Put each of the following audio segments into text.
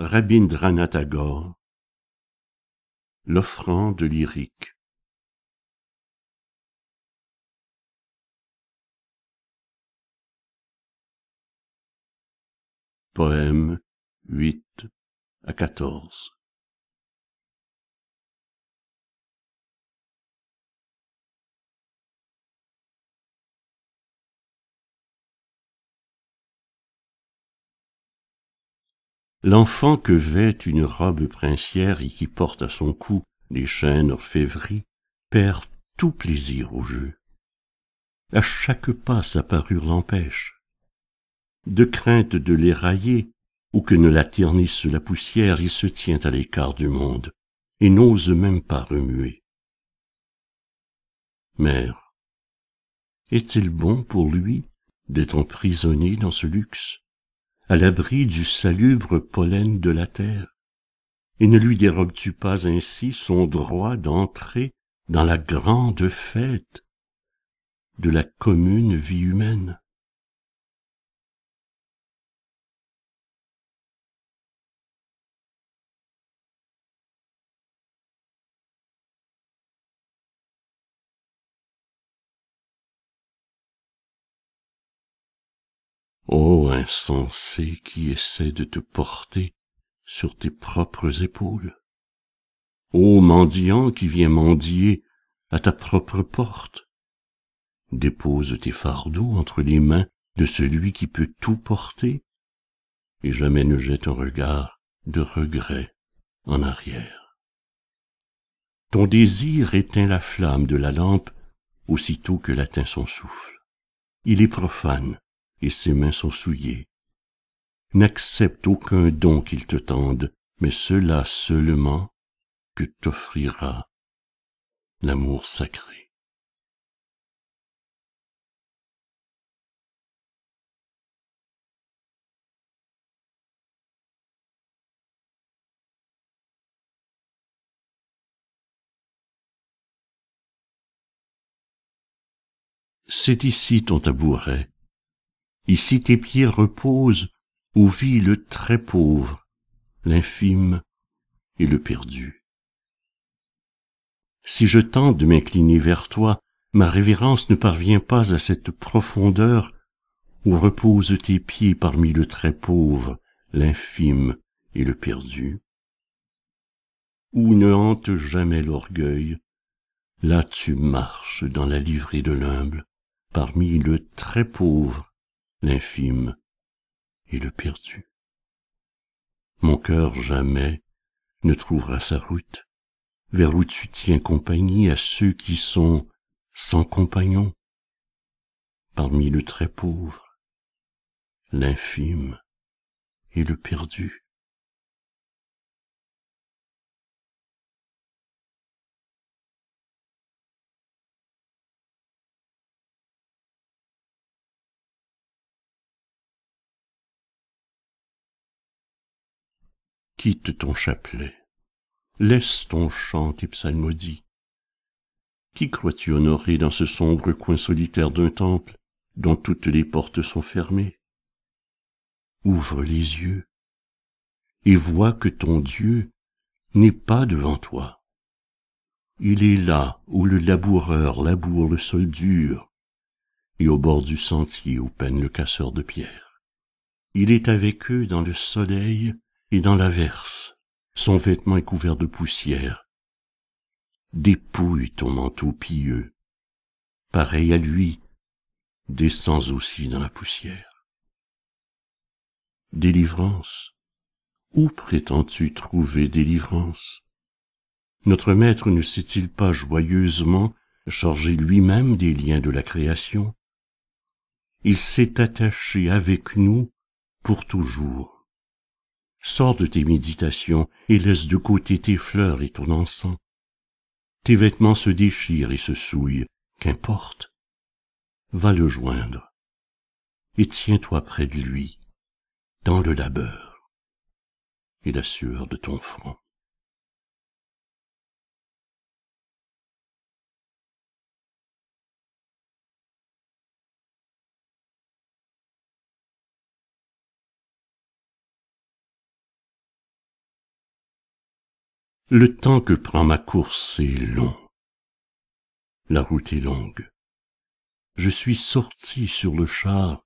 Rabindranath Tagore L'offrande lyrique Poème 8 à 14 L'enfant que vêt une robe princière et qui porte à son cou des chaînes orfévries perd tout plaisir au jeu. À chaque pas sa parure l'empêche. De crainte de l'érailler ou que ne la ternisse la poussière, il se tient à l'écart du monde et n'ose même pas remuer. Mère, est-il bon pour lui d'être emprisonné dans ce luxe à l'abri du salubre pollen de la terre Et ne lui dérobes-tu pas ainsi son droit d'entrer dans la grande fête de la commune vie humaine Ô insensé qui essaie de te porter sur tes propres épaules. Ô mendiant qui vient mendier à ta propre porte. Dépose tes fardeaux entre les mains de celui qui peut tout porter, et jamais ne jette un regard de regret en arrière. Ton désir éteint la flamme de la lampe aussitôt que l'atteint son souffle. Il est profane, et ses mains sont souillées. N'accepte aucun don qu'il te tende, mais cela seulement que t'offrira l'amour sacré. C'est ici ton tabouret, Ici tes pieds reposent où vit le très pauvre, l'infime et le perdu. Si je tente de m'incliner vers toi, ma révérence ne parvient pas à cette profondeur où reposent tes pieds parmi le très pauvre, l'infime et le perdu. Où ne hante jamais l'orgueil, là tu marches dans la livrée de l'humble, parmi le très pauvre, l'infime et le perdu. Mon cœur jamais ne trouvera sa route vers où tu tiens compagnie à ceux qui sont sans compagnon, parmi le très pauvre, l'infime et le perdu. quitte ton chapelet, laisse ton chant et psalmodie. Qui crois-tu honorer dans ce sombre coin solitaire d'un temple dont toutes les portes sont fermées Ouvre les yeux et vois que ton Dieu n'est pas devant toi. Il est là où le laboureur laboure le sol dur, et au bord du sentier où peine le casseur de pierre. Il est avec eux dans le soleil et dans l'averse. Son vêtement est couvert de poussière. Dépouille ton manteau pieux. Pareil à lui, descends aussi dans la poussière. Délivrance. Où prétends-tu trouver délivrance Notre Maître ne s'est-il pas joyeusement chargé lui-même des liens de la création Il s'est attaché avec nous pour toujours Sors de tes méditations et laisse de côté tes fleurs et ton encens. Tes vêtements se déchirent et se souillent, qu'importe. Va le joindre et tiens-toi près de lui, dans le labeur et la sueur de ton front. Le temps que prend ma course est long. La route est longue. Je suis sorti sur le char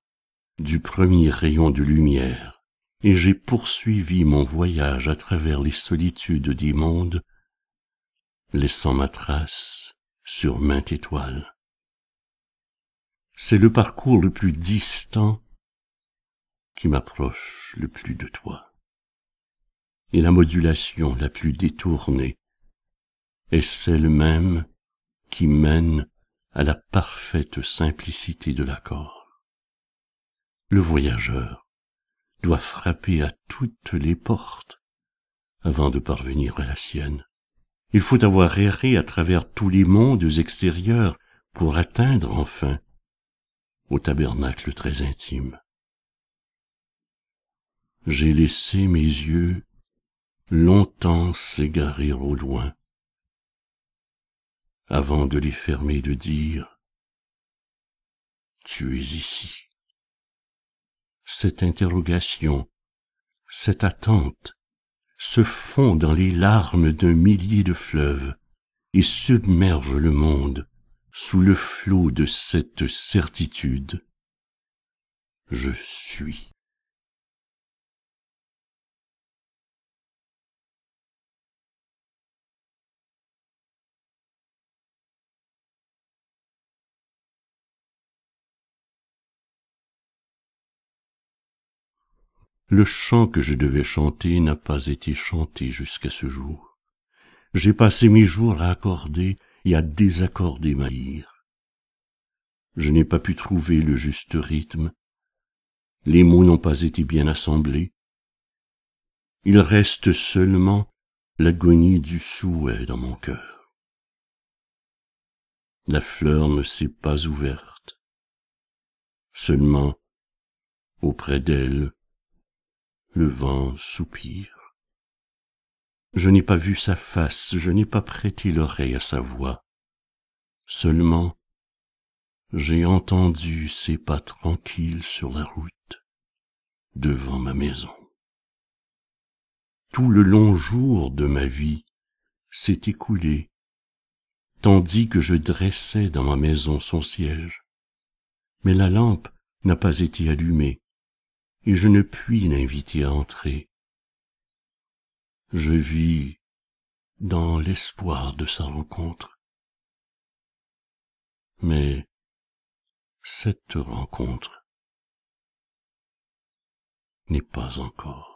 du premier rayon de lumière, et j'ai poursuivi mon voyage à travers les solitudes des mondes, laissant ma trace sur mainte étoile. C'est le parcours le plus distant qui m'approche le plus de toi et la modulation la plus détournée est celle même qui mène à la parfaite simplicité de l'accord. Le voyageur doit frapper à toutes les portes avant de parvenir à la sienne. Il faut avoir erré à travers tous les mondes extérieurs pour atteindre enfin au tabernacle très intime. J'ai laissé mes yeux longtemps s'égarer au loin, avant de les fermer de dire Tu es ici. Cette interrogation, cette attente, se fond dans les larmes d'un millier de fleuves et submerge le monde sous le flot de cette certitude. Je suis. Le chant que je devais chanter n'a pas été chanté jusqu'à ce jour. J'ai passé mes jours à accorder et à désaccorder ma lyre. Je n'ai pas pu trouver le juste rythme. Les mots n'ont pas été bien assemblés. Il reste seulement l'agonie du souhait dans mon cœur. La fleur ne s'est pas ouverte. Seulement, auprès d'elle, le vent soupire. Je n'ai pas vu sa face, je n'ai pas prêté l'oreille à sa voix. Seulement, j'ai entendu ses pas tranquilles sur la route, devant ma maison. Tout le long jour de ma vie s'est écoulé, tandis que je dressais dans ma maison son siège. Mais la lampe n'a pas été allumée, et je ne puis l'inviter à entrer. Je vis dans l'espoir de sa rencontre. Mais cette rencontre n'est pas encore.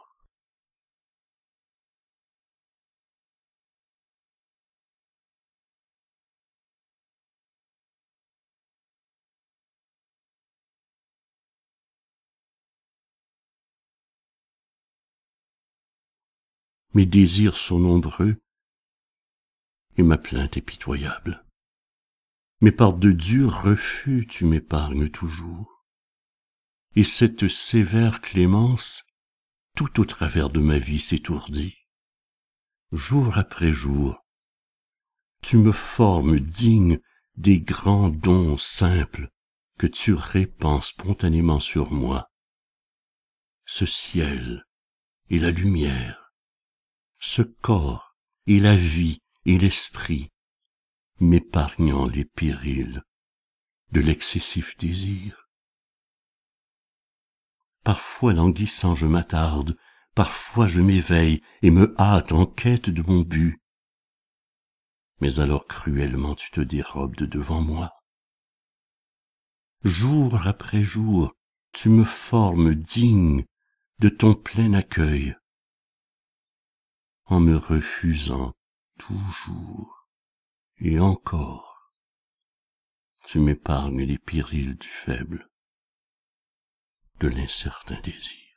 Mes désirs sont nombreux et ma plainte est pitoyable. Mais par de durs refus tu m'épargnes toujours. Et cette sévère clémence tout au travers de ma vie s'étourdit. Jour après jour, tu me formes digne des grands dons simples que tu répands spontanément sur moi. Ce ciel et la lumière ce corps et la vie et l'esprit, m'épargnant les périls de l'excessif désir. Parfois languissant je m'attarde, parfois je m'éveille et me hâte en quête de mon but. Mais alors cruellement tu te dérobes de devant moi. Jour après jour, tu me formes digne de ton plein accueil en me refusant toujours et encore. Tu m'épargnes les périls du faible, de l'incertain désir.